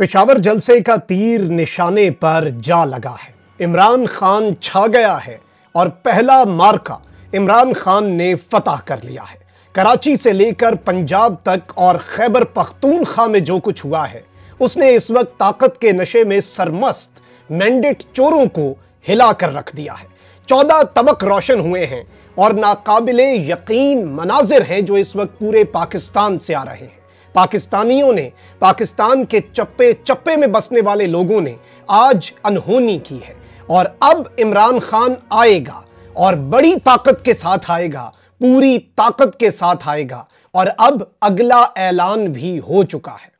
पिशावर जलसे का तीर निशाने पर जा लगा है इमरान खान छा गया है और पहला मार्का इमरान खान ने फतह कर लिया है कराची से लेकर पंजाब तक और खैबर पख्तूनखा में जो कुछ हुआ है उसने इस वक्त ताकत के नशे में सरमस्त मैंडेट चोरों को हिला कर रख दिया है चौदह तबक रोशन हुए हैं और नाकाबिल यकीन मनाजिर हैं जो इस वक्त पूरे पाकिस्तान से आ रहे हैं पाकिस्तानियों ने पाकिस्तान के चप्पे चप्पे में बसने वाले लोगों ने आज अनहोनी की है और अब इमरान खान आएगा और बड़ी ताकत के साथ आएगा पूरी ताकत के साथ आएगा और अब अगला ऐलान भी हो चुका है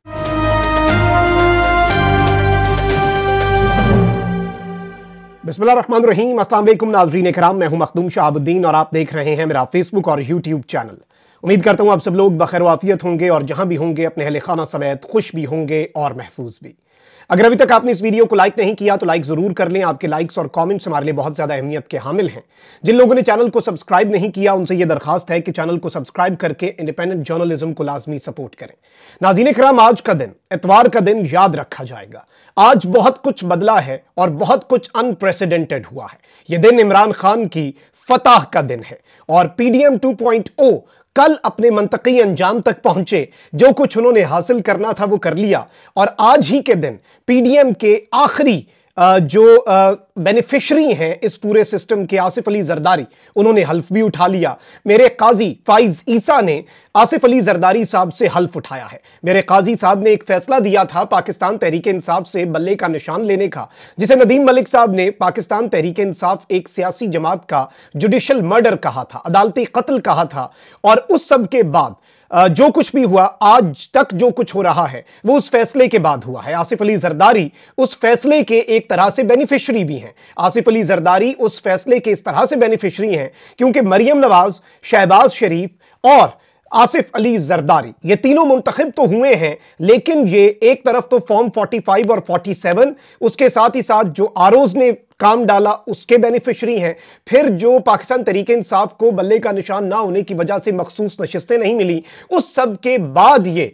बिस्मिल्लाह रहीम अस्सलाम वालेकुम नाजरीन कराम मैं हूं मखदूम शहाबुद्दीन और आप देख रहे हैं मेरा फेसबुक और यूट्यूब चैनल उम्मीद करता हूँ आप सब लोग बखैर वाफियत होंगे और जहाँ भी होंगे अपने अहल खाना समेत खुश भी होंगे और महफूज भी अगर अभी तक आपने इस वीडियो को लाइक नहीं किया तो लाइक ज़रूर कर लें आपके लाइक्स और कमेंट्स हमारे लिए बहुत ज़्यादा अहमियत के हामिल हैं जिन लोगों ने चैनल को सब्सक्राइब नहीं किया उनसे यह दरखास्त है कि चैनल को सब्सक्राइब करके इंडिपेंडेंट जर्नलिज्म को लाजमी सपोर्ट करें नाजीन कराम आज का दिन इतवार का दिन याद रखा जाएगा आज बहुत कुछ बदला है और बहुत कुछ अनप्रेसिडेंटेड हुआ है यह दिन इमरान खान की फताह का दिन है और पीडीएम टू कल अपने मंतकी अंजाम तक पहुंचे जो कुछ उन्होंने हासिल करना था वो कर लिया और आज ही के दिन पीडीएम के आखिरी जो बेनिफिशरी हैं इस पूरे सिस्टम के आसिफ अली जरदारी उन्होंने हल्फ भी उठा लिया मेरे काजी फाइज ईसा ने आसिफ अली जरदारी साहब से हल्फ उठाया है मेरे काजी साहब ने एक फैसला दिया था पाकिस्तान तहरीक इंसाफ से बल्ले का निशान लेने का जिसे नदीम मलिक साहब ने पाकिस्तान तहरीक इंसाफ एक सियासी जमात का जुडिशल मर्डर कहा था अदालती कत्ल कहा था और उस सब के बाद जो कुछ भी हुआ आज तक जो कुछ हो रहा है वो उस फैसले के बाद हुआ है आसिफ अली जरदारी उस फैसले के एक तरह से बेनिफिशरी भी हैं आसिफ अली जरदारी उस फैसले के इस तरह से बेनिफिशरी हैं क्योंकि मरियम नवाज शहबाज शरीफ और आसिफ अली जरदारी ये तीनों मुंतखब तो हुए हैं लेकिन ये एक तरफ तो फॉर्म 45 और 47 उसके साथ ही साथ जो आरोज ने काम डाला उसके बेनिफिशरी हैं फिर जो पाकिस्तान तरीके इंसाफ को बल्ले का निशान ना होने की वजह से मखसूस नशस्तें नहीं मिली उस सब के बाद ये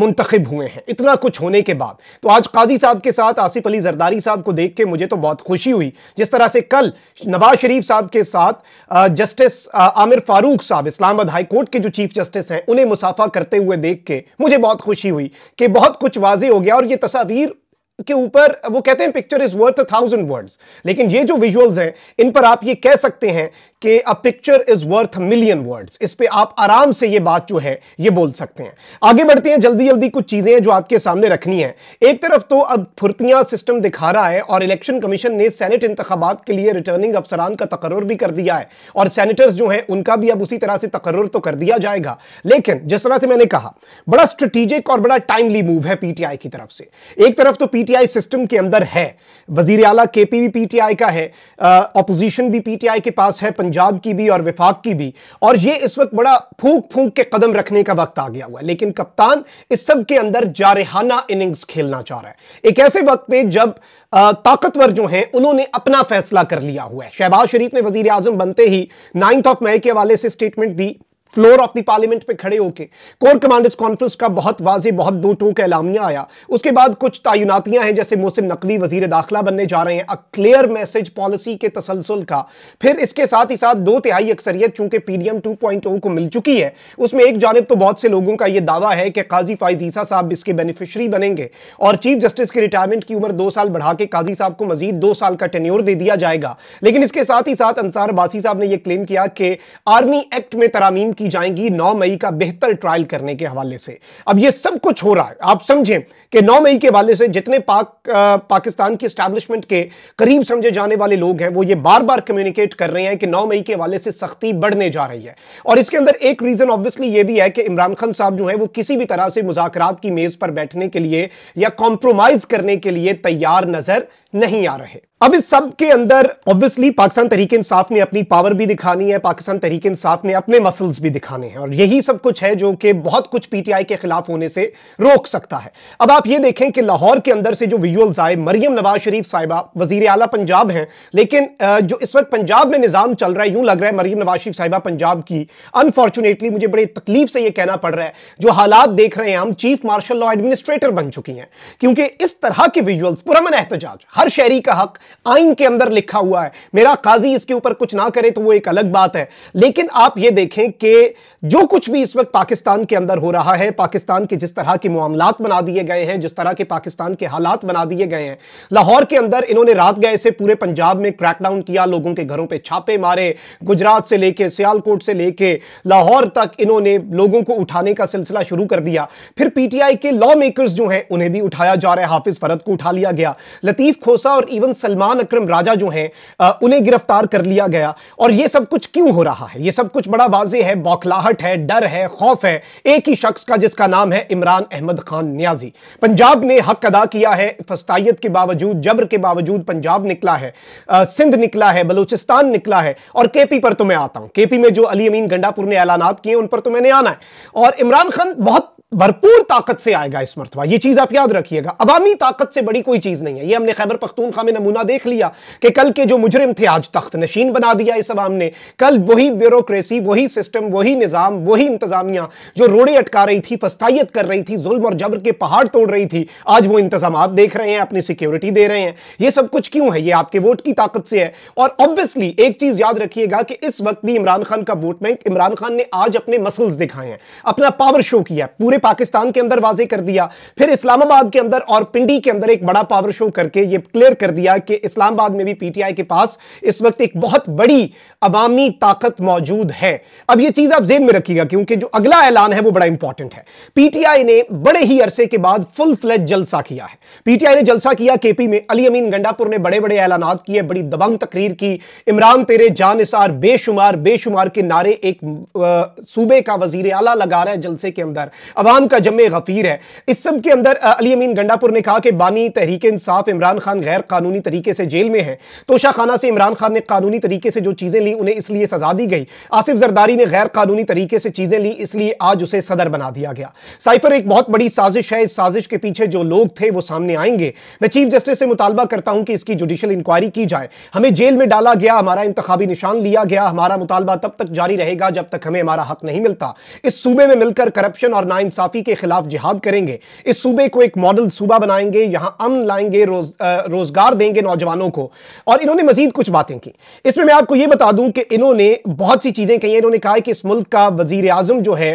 मुंतखब हुए हैं इतना कुछ होने के बाद तो आज काजी साहब के साथ आसिफ अली जरदारी साहब को देख के मुझे तो बहुत खुशी हुई जिस तरह से कल नवाज शरीफ साहब के साथ जस्टिस आमिर फारूक साहब इस्लामाबाद हाईकोर्ट के जो चीफ जस्टिस हैं उन्हें मुसाफा करते हुए देख के मुझे बहुत खुशी हुई कि बहुत कुछ वाजे हो गया और ये तस्वीर के ऊपर वो कहते हैं picture is worth a thousand words लेकिन ये जो विजुअल्स हैं इन पर आप ये कह सकते हैं कि a picture is worth million words इस पे आप आराम से ये बात जो है ये बोल सकते हैं आगे बढ़ते हैं जल्दी जल्दी कुछ चीजें हैं जो आपके सामने रखनी है एक तरफ तो अब फुर्तियां सिस्टम दिखा रहा है और इलेक्शन कमीशन ने सेनेट इंतबात के लिए रिटर्निंग अफसरान का तकर भी कर दिया है और सैनिटर्स जो है उनका भी अब उसी तरह से तकर तो कर दिया जाएगा लेकिन जिस तरह से मैंने कहा बड़ा स्ट्रेटेजिक और बड़ा टाइमली मूव है पीटीआई की तरफ से एक तरफ तो पी पीटीआई सिस्टम के अंदर है वजीर अला के पी भी पीटीआई का है अपोजिशन भी पीटीआई के पास है पंजाब की भी और विफाक की भी और ये इस वक्त बड़ा फूक फूक के कदम रखने का वक्त आ गया हुआ है लेकिन कप्तान इस सब के अंदर जारहाना इनिंग्स खेलना चाह रहा है एक ऐसे वक्त पे जब ताकतवर जो हैं उन्होंने अपना फैसला कर लिया हुआ है शहबाज शरीफ ने वजीर आजम बनते ही नाइन्थ ऑफ मई के हवाले से स्टेटमेंट दी फ्लोर ऑफ द पार्लियामेंट पे खड़े होकर कोर कमांडर्स कॉन्फ्रेंस का बहुत वाजे बहुत दो टूक एलामिया आया उसके बाद कुछ तयनातियां हैं जैसे मोहसिन नकवी वजीर दाखिला बनने जा रहे हैं अ क्लियर मैसेज पॉलिसी के तसलसल का फिर इसके साथ ही साथ दो तिहाई अक्सरियत चूंकि पॉइंट ओ oh को मिल चुकी है उसमें एक जानब तो बहुत से लोगों का यह दावा है कि काजी फाइज साहब इसके बेनिफिशरी बनेंगे और चीफ जस्टिस की रिटायरमेंट की उम्र दो साल बढ़ा के काजी साहब को मजीद दो साल का टेन्योर दे दिया जाएगा लेकिन इसके साथ ही साथ अंसार अबासी साहब ने यह क्लेम किया कि आर्मी एक्ट में तरामीम की जाएंगी 9 मई का बेहतर ट्रायल करने के हवाले से अब ये सब कुछ हो रहा है आप समझें कि 9 मई के हवाले से जितने पाक पाकिस्तान की स्टैब्लिशमेंट के करीब समझे जाने वाले लोग हैं वो ये बार बार कम्युनिकेट कर रहे हैं कि नौ मई के हवाले से सख्ती बढ़ने जा रही है और इसके अंदर एक रीज़न ऑब्वियसली ये भी है कि इमरान खान साहब जो है वो किसी भी तरह से मुजाकर की मेज़ पर बैठने के लिए या कॉम्प्रोमाइज़ करने के लिए तैयार नज़र नहीं आ रहे अब इस सब के अंदर ऑब्वियसली पाकिस्तान तरीके इंसाफ ने अपनी पावर भी दिखानी है पाकिस्तान तरीके इंसाफ ने अपने मसल्स भी दिखाने हैं और यही सब कुछ है जो कि बहुत कुछ पीटीआई के खिलाफ होने से रोक सकता है अब आप ये देखें कि लाहौर के अंदर से जो विजुअल्स आए मरियम नवाज शरीफ साहिबा वजीर अला पंजाब हैं लेकिन जो इस वक्त पंजाब में निज़ाम चल रहा है यूं लग रहा है मरीम नवाज शरीफ साहिबा पंजाब की अनफॉर्चुनेटली मुझे बड़ी तकलीफ से यह कहना पड़ रहा है जो हालात देख रहे हैं हम चीफ मार्शल लॉ एडमिनिस्ट्रेटर बन चुकी हैं क्योंकि इस तरह के विजुअल्स पुरमन एहतजाज हर शहरी का हक आइन के अंदर लिखा हुआ है मेरा काजी इसके ऊपर कुछ ना करे तो वो एक अलग बात है लेकिन आप ये देखें कि जो कुछ भी इस वक्त पाकिस्तान के अंदर हो रहा है पाकिस्तान के जिस तरह के मामला बना दिए गए हैं जिस तरह के पाकिस्तान के हालात बना दिए गए हैं लाहौर के अंदर इन्होंने रात गए से पूरे पंजाब में क्रैकडाउन किया लोगों के घरों पर छापे मारे गुजरात से लेके सियालकोट से लेके लाहौर तक इन्होंने लोगों को उठाने का सिलसिला शुरू कर दिया फिर पीटीआई के लॉ मेकर्स जो हैं उन्हें भी उठाया जा रहा है हाफिज फरद को उठा लिया गया लतीफ खोसा और इवन सलमान सलमान अक्रम राजा जो हैं उन्हें गिरफ्तार कर लिया गया और ये सब कुछ क्यों हो रहा है ये सब कुछ बड़ा वाजे है बौखलाहट है डर है खौफ है एक ही शख्स का जिसका नाम है इमरान अहमद खान न्याजी पंजाब ने हक अदा किया है फस्तायत के बावजूद जबर के बावजूद पंजाब निकला है सिंध निकला है बलूचिस्तान निकला है और केपी पर तो मैं आता हूं केपी में जो अली अमीन गंडापुर ने ऐलानात किए उन पर तो मैंने आना है और इमरान खान बहुत भरपूर ताकत से आएगा इस मरतबा ये चीज आप याद रखिएगा अवामी ताकत से बड़ी कोई चीज नहीं है ये हमने खैबर पख्तूनखा में नमूना देख लिया कि कल के जो मुजरिम थे आज तख्त नशीन बना दिया इस अवाम ने कल वही ब्यूरोक्रेसी वही सिस्टम वही निज़ाम वही इंतजामिया जो रोड़े अटका रही थी फस्ताइत कर रही थी जुल्म और जबर के पहाड़ तोड़ रही थी आज वो इंतजाम देख रहे हैं अपनी सिक्योरिटी दे रहे हैं ये सब कुछ क्यों है ये आपके वोट की ताकत से है और ऑब्वियसली एक चीज याद रखिएगा कि इस वक्त भी इमरान खान का वोट बैंक इमरान खान ने आज अपने मसल्स दिखाए हैं अपना पावर शो किया पूरे पाकिस्तान के अंदर वाजे कर दिया फिर इस्लामाबाद के अंदर और पिंडी के अंदर एक बड़ा पावर शो करके ये क्लियर कर दिया कि इस्लामाबाद में भी पीटीआई के पास इस वक्त एक बहुत बड़ी अवामी ताकत मौजूद है अब यह चीज आप जेन में रखिएगा क्योंकि जो अगला ऐलान है वो बड़ा इंपॉर्टेंट है पीटीआई ने बड़े ही अरसे के बाद फुल फ्लैज जलसा किया है पीटीआई ने जलसा किया केपी में अली अमीन गंडापुर ने बड़े बड़े ऐलान किए बड़ी दबंग तकरीर की इमरान तेरे जान इसार बेशुमार बेशुमार के नारे एक सूबे का वजीर आला लगा रहा है जलसे के अंदर अब अवाम का जमे गफीर है इस सब के अंदर अली अमीन गंडापुर ने कहा कि बानी तहरीक इंसाफ इमरान खान गैर कानूनी तरीके से जेल में है तोशा खाना से इमरान खान ने कानूनी तरीके से जो चीज़ें ली उन्हें इसलिए सजा दी गई आसिफ जरदारी ने गैर कानूनी तरीके से चीज़ें ली इसलिए आज उसे सदर बना दिया गया साइफर एक बहुत बड़ी साजिश है इस साजिश के पीछे जो लोग थे वो सामने आएंगे मैं चीफ जस्टिस से मुतालबा करता हूं कि इसकी जुडिशल इंक्वायरी की जाए हमें जेल में डाला गया हमारा इंतजामी निशान लिया गया हमारा मुतालबा तब तक जारी रहेगा जब तक हमें हमारा हक नहीं मिलता इस सूबे में मिलकर करप्शन और ना इंसाफी के खिलाफ जिहाद करेंगे इस सूबे को एक मॉडल सूबा बनाएंगे यहां अमन लाएंगे रोज रोजगार देंगे नौजवानों को और इन्होंने मजीद कुछ बातें की इसमें मैं आपको यह बता दूं कि इन्होंने बहुत सी चीज़ें कही इन्होंने कहा कि इस मुल्क का वजीर आजम जो है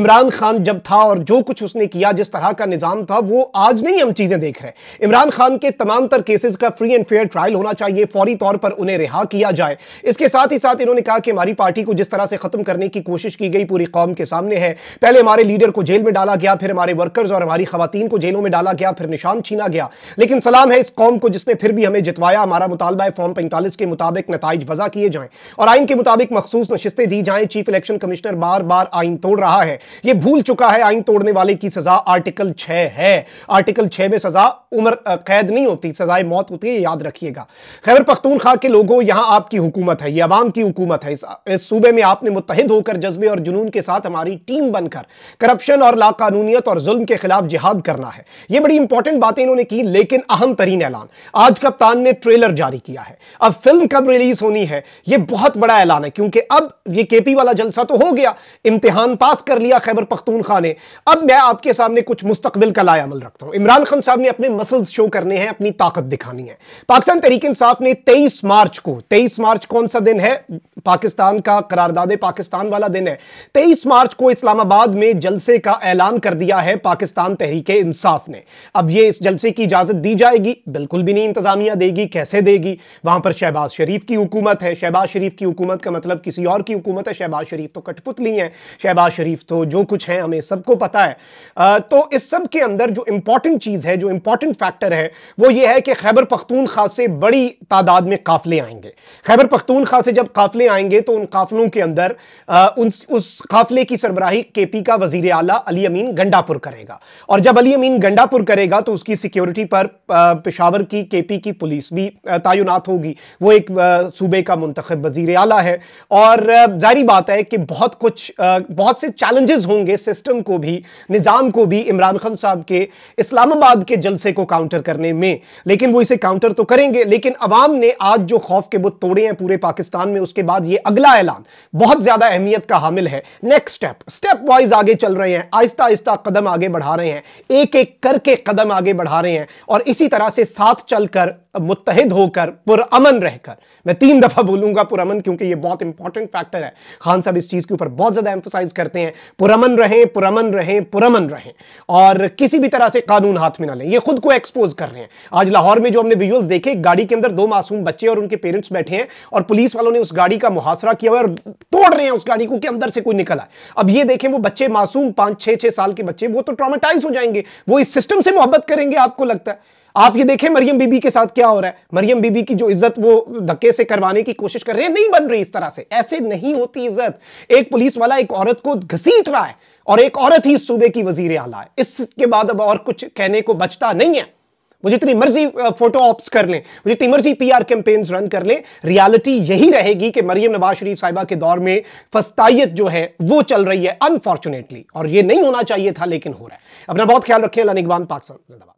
इमरान खान जब था और जो कुछ उसने किया जिस तरह का निज़ाम था वो आज नहीं हम चीज़ें देख रहे इमरान खान के तमाम तर केसेस का फ्री एंड फेयर ट्रायल होना चाहिए फौरी तौर पर उन्हें रिहा किया जाए इसके साथ ही साथ इन्होंने कहा कि हमारी पार्टी को जिस तरह से ख़त्म करने की कोशिश की गई पूरी कौम के सामने है पहले हमारे लीडर को जेल में डाला गया फिर हमारे वर्कर्स और हमारी खातन को जेलों में डाला गया फिर निशान छीना गया लेकिन सलाम है इस कौम को जिसने फिर भी हमें जितवाया हमारा मुतालबा है फॉर्म पैंतालीस के मुताबिक नतज वजा किए जाएं और आइन के मुताबिक मखसूस नशस्तें दी जाएं चीफ इलेक्शन कमिश्नर बार बार आइन तोड़ रहा है यह भूल चुका है आइन तोड़ने वाले की सजा आर्टिकल छ है आर्टिकल छह में सजा उम्र कैद नहीं होती सजाए मौत होती है याद रखिएगा खैर पख्तून खा के लोगों यहां आपकी हुकूमत है यह आवाम की हुकूमत है इस सूबे में आपने मुतहद होकर जज्बे और जुनून के साथ हमारी टीम बनकर करप्शन करप्शन और लाकानूनीत और जुल्म के खिलाफ जिहाद करना है यह बड़ी इंपॉर्टेंट बातें इन्होंने की लेकिन अहम तरीन ऐलान आज कप्तान ने ट्रेलर जारी किया है अब फिल्म कब रिलीज होनी है यह बहुत बड़ा ऐलान है क्योंकि अब ये केपी वाला जलसा तो हो गया इम्तिहान पास कर लिया खैबर पख्तूनखा ने अब मैं आपके सामने कुछ मुस्तबिल का लायामल रखता हूं इमरान खान साहब ने अपने मसल शो करने हैं अपनी ताकत दिखानी है पाकिस्तान तरीक इंसाफ ने तेईस मार्च को तेईस मार्च कौन सा दिन है पाकिस्तान का करारदादे पाकिस्तान वाला दिन है तेईस मार्च को इस्लामाबाद में जलसे जलसे का ऐलान कर दिया है पाकिस्तान तहरीक इंसाफ ने अब ये इस जलसे की इजाजत दी जाएगी बिल्कुल भी नहीं इंतजामिया देगी कैसे देगी वहां पर शहबाज शरीफ की हुकूमत है शहबाज शरीफ की हुकूमत का मतलब किसी और की हुकूमत है शहबाज शरीफ तो कठपुतली है शहबाज शरीफ तो जो कुछ है हमें सबको पता है तो इस सब के अंदर जो इंपॉर्टेंट चीज है जो इंपॉर्टेंट फैक्टर है वो ये है कि खैबर पख्तूनखा से बड़ी तादाद में काफले आएंगे खैबर पख्तूनखा से जब काफले आएंगे तो उन काफलों के अंदर आ, उन, उस काफले की सरबराही के पी का वजीर वाला अली अमीन गंडापुर करेगा और जब अली अमीन गंडापुर करेगा तो उसकी सिक्योरिटी पर पेशावर की केपी की पुलिस भी तयनत होगी वो एक सूबे का मुंतब वजीर आला है और जारी बात है कि बहुत कुछ बहुत से चैलेंजेस होंगे सिस्टम को भी निज़ाम को भी इमरान खान साहब के इस्लामाबाद के जलसे को काउंटर करने में लेकिन वो इसे काउंटर तो करेंगे लेकिन अवाम ने आज जो खौफ के बुत तोड़े हैं पूरे पाकिस्तान में उसके बाद ये अगला ऐलान बहुत ज़्यादा अहमियत का हामिल है नेक्स्ट स्टेप स्टेप वाइज आगे चल रहे हैं हैं आहिस्ता आहिस्ता कदम आगे बढ़ा रहे हैं एक एक करके कदम आगे बढ़ा रहे हैं और इसी तरह से साथ चलकर मुतहद होकर पुरअमन रहकर मैं तीन दफ़ा बोलूंगा पुरमन क्योंकि ये बहुत इंपॉर्टेंट फैक्टर है खान साहब इस चीज़ के ऊपर बहुत ज़्यादा एम्फोसाइज करते हैं पुरमन रहें पुरमन रहें पुरमन रहें और किसी भी तरह से कानून हाथ में ना लें ये खुद को एक्सपोज कर रहे हैं आज लाहौर में जो हमने विजुअल्स देखे गाड़ी के अंदर दो मासूम बच्चे और उनके पेरेंट्स बैठे हैं और पुलिस वालों ने उस गाड़ी का मुहासरा किया हुआ और तोड़ रहे हैं उस गाड़ी को कि अंदर से कोई निकला अब ये देखें वो बच्चे मासूम पांच छह छह साल के बच्चे वो तो ट्रामेटाइज हो जाएंगे वो इस सिस्टम से मोहब्बत करेंगे आपको लगता है आप ये देखें मरियम बीबी के साथ क्या हो रहा है मरियम बीबी की जो इज्जत वो धक्के से करवाने की कोशिश कर रहे हैं नहीं बन रही इस तरह से ऐसे नहीं होती इज्जत एक पुलिस वाला एक औरत को घसीट रहा है और एक औरत ही सूबे की वजीर आला है इसके बाद अब और कुछ कहने को बचता नहीं है मुझे इतनी मर्जी फोटो ऑप्स कर लें मुझे इतनी मर्जी पीआर कैंपेन्स रन कर लें रियलिटी यही रहेगी कि मरियम नवाज शरीफ साहिबा के दौर में फस्ताइत जो है वो चल रही है अनफॉर्चुनेटली और ये नहीं होना चाहिए था लेकिन हो रहा है अपना बहुत ख्याल रखें अनिकबान पाकिस्तान जिंदाबाद